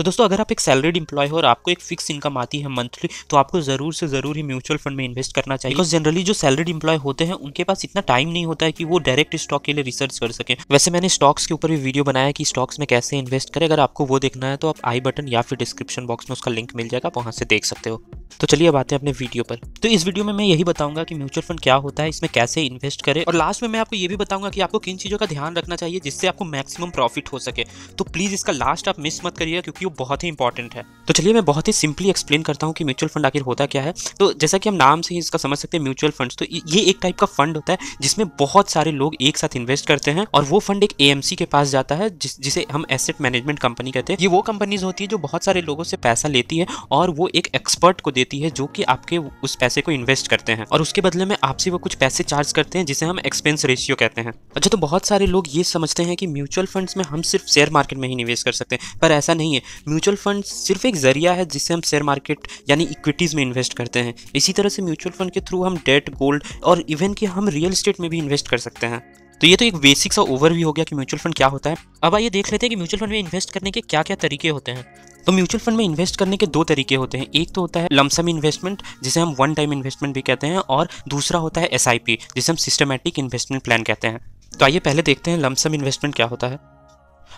तो दोस्तों अगर आप एक सैलरीड इंप्लॉय हो और आपको एक फिक्स इनकम आती है मंथली तो आपको ज़रूर से ज़रूर ही म्यूचुअल फंड में इन्वेस्ट करना चाहिए जनरली जो सैलरीड इंप्लॉय होते हैं उनके पास इतना टाइम नहीं होता है कि वो डायरेक्ट स्टॉक के लिए रिसर्च कर सके वैसे मैंने स्टॉक्स के ऊपर भी वीडियो बनाया कि स्टॉक्स में कैसे इन्वेस्ट करें अगर आपको वो देखना है तो आप आई बटन या फिर डिस्क्रिप्शन बॉक्स में उसका लिंक मिल जाएगा आप वहां से देख सकते हो तो चलिए अब आते हैं अपने वीडियो पर तो इस वीडियो में मैं यही बताऊंगा कि म्यूचुअल फंड क्या होता है इसमें कैसे इन्वेस्ट करें और लास्ट में मैं आपको ये भी बताऊंगा कि आपको किन चीज़ों का ध्यान रखना चाहिए जिससे आपको मैक्सिमम प्रॉफिट हो सके तो प्लीज़ इसका लास्ट आप मिस मत करिए क्योंकि वैल्यू बहुत ही इंपॉर्टेंट है तो चलिए मैं बहुत ही सिंपली एक्सप्लेन करता हूँ कि म्यूचुअल फंड आखिर होता क्या है तो जैसा कि हम नाम से ही इसका समझ सकते हैं म्यूचुअल फंड तो ये एक टाइप का फंड होता है जिसमें बहुत सारे लोग एक साथ इन्वेस्ट करते हैं और वो फंड एक एएमसी के पास जाता है जिस, जिसे हम एसेट मैनेजमेंट कंपनी कहते हैं ये वो कंपनीज होती है जो बहुत सारे लोगों से पैसा लेती है और वो एक एक्सपर्ट को देती है जो कि आपके उस पैसे को इन्वेस्ट करते हैं और उसके बदले में आपसे वो कुछ पैसे चार्ज करते हैं जिसे हम एक्सपेंस रेशियो कहते हैं अच्छा तो बहुत सारे लोग ये समझते हैं कि म्यूचुअल फंड्स में हम सिर्फ शेयर मार्केट में ही निवेश कर सकते हैं पर ऐसा नहीं है म्यूचुअल फंड सिर्फ एक जरिया है जिससे हम शेयर मार्केट यानी इक्विटीज़ में इन्वेस्ट करते हैं इसी तरह से म्यूचुअल फंड के थ्रू हम डेट गोल्ड और इवन कि हम रियल स्टेट में भी इन्वेस्ट कर सकते हैं तो ये तो एक बेसिक सा ओवरव्यू हो गया कि म्यूचुअल फंड क्या होता है अब आइए देख लेते हैं कि म्यूचुअल फंड में इन्वेस्ट करने के क्या क्या तरीके होते हैं तो म्यूचुअल फंड में इन्वेस्ट करने के दो तरीके होते हैं एक तो होता है लमसम इन्वेस्टमेंट जिसे हम वन टाइम इन्वेस्टमेंट भी कहते हैं और दूसरा होता है एस जिसे हम सिस्टमेटिक इन्वेस्टमेंट प्लान कहते हैं तो आइए पहले देखते हैं लमसम इन्वेस्टमेंट क्या होता है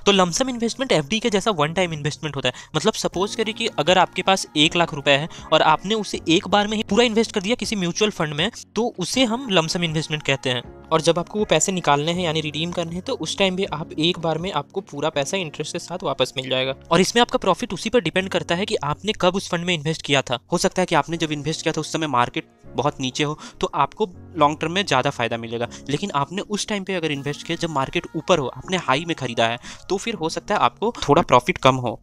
तो लमसम इन्वेस्टमेंट एफ के जैसा वन टाइम इन्वेस्टमेंट होता है मतलब सपोज करिए कि अगर आपके पास एक लाख रुपए है और आपने उसे एक बार में ही पूरा इन्वेस्ट कर दिया किसी म्यूचुअल फंड में तो उसे हम लमसम इन्वेस्टमेंट कहते हैं और जब आपको वो पैसे निकालने हैं यानी रिडीम करने हैं तो उस टाइम भी आप एक बार में आपको पूरा पैसा इंटरेस्ट के साथ वापस मिल जाएगा और इसमें आपका प्रॉफिट उसी पर डिपेंड करता है कि आपने कब उस फंड में इन्वेस्ट किया था हो सकता है कि आपने जब इन्वेस्ट किया था उस समय मार्केट बहुत नीचे हो तो आपको लॉन्ग टर्म में ज़्यादा फायदा मिलेगा लेकिन आपने उस टाइम पे अगर इन्वेस्ट किया जब मार्केट ऊपर हो आपने हाई में खरीदा है तो फिर हो सकता है आपको थोड़ा प्रॉफिट कम हो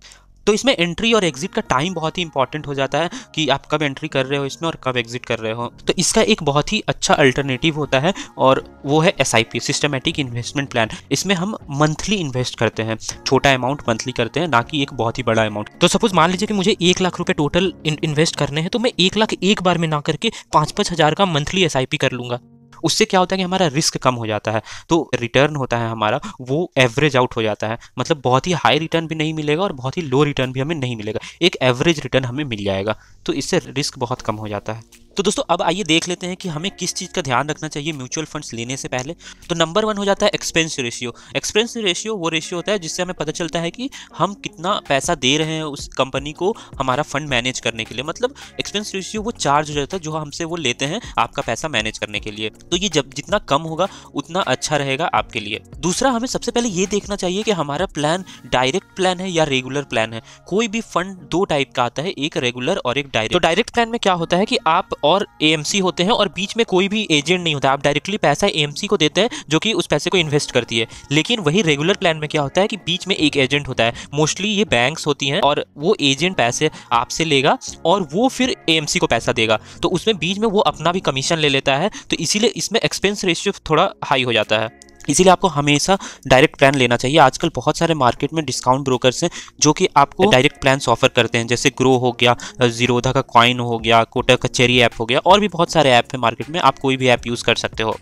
तो इसमें एंट्री और एग्जिट का टाइम बहुत ही इंपॉर्टेंट हो जाता है कि आप कब एंट्री कर रहे हो इसमें और कब एग्जिट कर रहे हो तो इसका एक बहुत ही अच्छा अल्टरनेटिव होता है और वो है S I P systematic investment plan इसमें हम मंथली इन्वेस्ट करते हैं छोटा अमाउंट मंथली करते हैं ना कि एक बहुत ही बड़ा अमाउंट तो सपोज मान लीजिए कि मुझे एक लाख रुपये टोटल इन्वेस्ट करने हैं तो मैं एक लाख एक बार में ना करके पाँच पाँच हज़ार का मंथली एस आई पी कर लूँगा उससे क्या होता है कि हमारा रिस्क कम हो जाता है तो रिटर्न होता है हमारा वो एवरेज आउट हो जाता है मतलब बहुत ही हाई रिटर्न भी नहीं मिलेगा और बहुत ही लो रिटर्न भी हमें नहीं मिलेगा एक एवरेज रिटर्न हमें मिल जाएगा तो इससे रिस्क बहुत कम हो जाता है तो दोस्तों अब आइए देख लेते हैं कि हमें किस चीज़ का ध्यान रखना चाहिए म्यूचुअल फंड्स लेने से पहले तो नंबर वन हो जाता है एक्सपेंस रेशियो एक्सपेंस रेशियो वो रेशियो होता है जिससे हमें पता चलता है कि हम कितना पैसा दे रहे हैं उस कंपनी को हमारा फंड मैनेज करने के लिए मतलब एक्सपेंस रेशियो वो चार्ज हो जाता है जो हमसे वो लेते हैं आपका पैसा मैनेज करने के लिए तो ये जब जितना कम होगा उतना अच्छा रहेगा आपके लिए दूसरा हमें सबसे पहले ये देखना चाहिए कि हमारा प्लान डायरेक्ट प्लान है या रेगुलर प्लान है कोई भी फंड दो टाइप का आता है एक रेगुलर और एक डायरेक्ट तो डायरेक्ट प्लान में क्या होता है कि आप और एएमसी होते हैं और बीच में कोई भी एजेंट नहीं होता आप डायरेक्टली पैसा एएमसी को देते हैं जो कि उस पैसे को इन्वेस्ट करती है लेकिन वही रेगुलर प्लान में क्या होता है कि बीच में एक एजेंट होता है मोस्टली ये बैंक्स होती हैं और वो एजेंट पैसे आपसे लेगा और वो फिर ए को पैसा देगा तो उसमें बीच में वो अपना भी कमीशन ले लेता है तो इसीलिए इसमें एक्सपेंस रेशियो थोड़ा हाई हो जाता है इसीलिए आपको हमेशा डायरेक्ट प्लान लेना चाहिए आजकल बहुत सारे मार्केट में डिस्काउंट ब्रोकर्स हैं जो कि आपको डायरेक्ट प्लान्स ऑफर करते हैं जैसे ग्रो हो गया जीरोधा का कॉइन हो गया कोटा कचेरी ऐप हो गया और भी बहुत सारे ऐप है मार्केट में आप कोई भी ऐप यूज़ कर सकते हो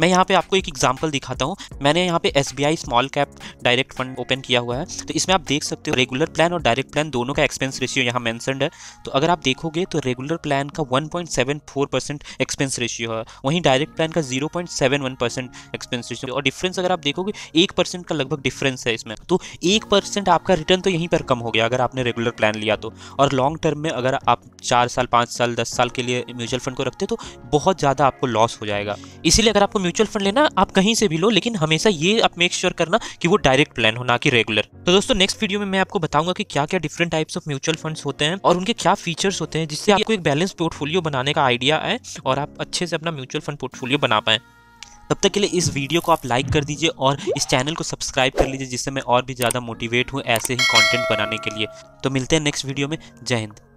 मैं यहाँ पे आपको एक एग्जांपल दिखाता हूँ मैंने यहाँ पे S small cap direct fund open किया हुआ है तो इसमें आप देख सकते हो रेगुलर प्लान और डायरेक्ट प्लान दोनों का एक्सपेंस रेशियो यहाँ मैंसनड है तो अगर आप देखोगे तो रेगुलर प्लान का 1.74 परसेंट एक्सपेंस रेशियो है वहीं डायरेक्ट प्लान का वन परसेंट एक्सपेंस रेशियो और डिफरेंस अगर आप देखोगे एक परसेंट का लगभग डिफरेंस है इसमें तो एक परसेंट आपका रिटर्न तो यहीं पर कम हो गया अगर आपने रेगुलर प्लान लिया तो और लॉन्ग टर्म में अगर आप चार साल पाँच साल दस साल के लिए म्यूचुअल फंड को रखते तो बहुत ज़्यादा आपको लॉस हो जाएगा इसीलिए अगर आपको म्यूचुअल फंड लेना आप कहीं से भी लो लेकिन हमेशा ये आप मेक श्योर करना कि वो डायरेक्ट प्लान हो ना कि रेगुलर तो दोस्तों नेक्स्ट वीडियो में मैं आपको बताऊंगा कि क्या क्या different types of mutual funds होते हैं और उनके क्या फीचर्स होते हैं जिससे आपको एक बैलेंस पोर्टफोलियो बनाने का आइडिया है और आप अच्छे से अपना म्यूचुअल फंड पोर्टफोलियो बना पाए तब तक के लिए इस वीडियो को आप लाइक कर दीजिए और इस चैनल को सब्सक्राइब कर लीजिए जिससे मैं और भी ज़्यादा मोटिवेट हूँ ऐसे ही कॉन्टेंट बनाने के लिए तो मिलते हैं नेक्स्ट वीडियो में जय हिंद